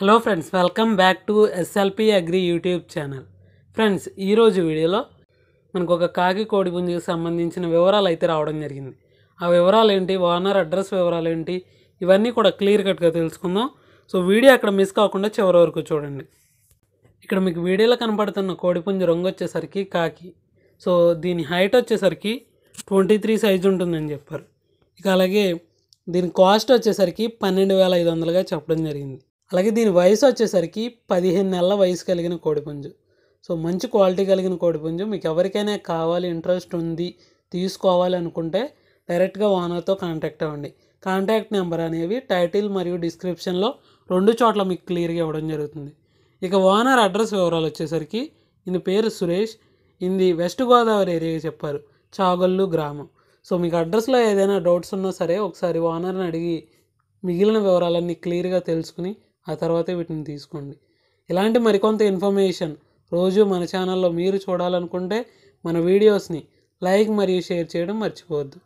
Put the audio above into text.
hello friends welcome back to SLP agri YouTube channel friends ఈరోజు వీడియోలో మనకు ఒక కాకి కోడి పుంజుకు సంబంధించిన వివరాలు అయితే రావడం జరిగింది ఆ వివరాలు ఏంటి ఓనర్ అడ్రస్ వివరాలు ఏంటి ఇవన్నీ కూడా క్లియర్ కట్గా తెలుసుకుందాం సో వీడియో అక్కడ మిస్ కాకుండా చివరి వరకు చూడండి ఇక్కడ మీకు వీడియోలో కనపడుతున్న కోడి పుంజు రంగు వచ్చేసరికి కాకి సో దీని హైట్ వచ్చేసరికి ట్వంటీ త్రీ సైజ్ ఉంటుందని చెప్పారు ఇక అలాగే దీని కాస్ట్ వచ్చేసరికి పన్నెండు వేల ఐదు వందలుగా చెప్పడం జరిగింది అలాగే దీని వయసు వచ్చేసరికి పదిహేను నెలల వయసు కలిగిన కోడిపుంజు సో మంచి క్వాలిటీ కలిగిన కోడిపుంజు మీకు ఎవరికైనా కావాలి ఇంట్రెస్ట్ ఉంది తీసుకోవాలి అనుకుంటే డైరెక్ట్గా ఓనర్తో కాంటాక్ట్ అవ్వండి కాంటాక్ట్ నెంబర్ అనేవి టైటిల్ మరియు డిస్క్రిప్షన్లో రెండు చోట్ల మీకు క్లియర్గా ఇవ్వడం జరుగుతుంది ఇక ఓనర్ అడ్రస్ వివరాలు వచ్చేసరికి ఈయన పేరు సురేష్ ఇది వెస్ట్ గోదావరి ఏరియా చెప్పారు చాగల్లు గ్రామం సో మీకు అడ్రస్లో ఏదైనా డౌట్స్ ఉన్నా సరే ఒకసారి ఓనర్ని అడిగి మిగిలిన వివరాలన్నీ క్లియర్గా తెలుసుకుని ఆ తర్వాతే వీటిని తీసుకోండి ఇలాంటి మరికొంత ఇన్ఫర్మేషన్ రోజు మన ఛానల్లో మీరు చూడాలనుకుంటే మన వీడియోస్ని లైక్ మరియు షేర్ చేయడం మర్చిపోవద్దు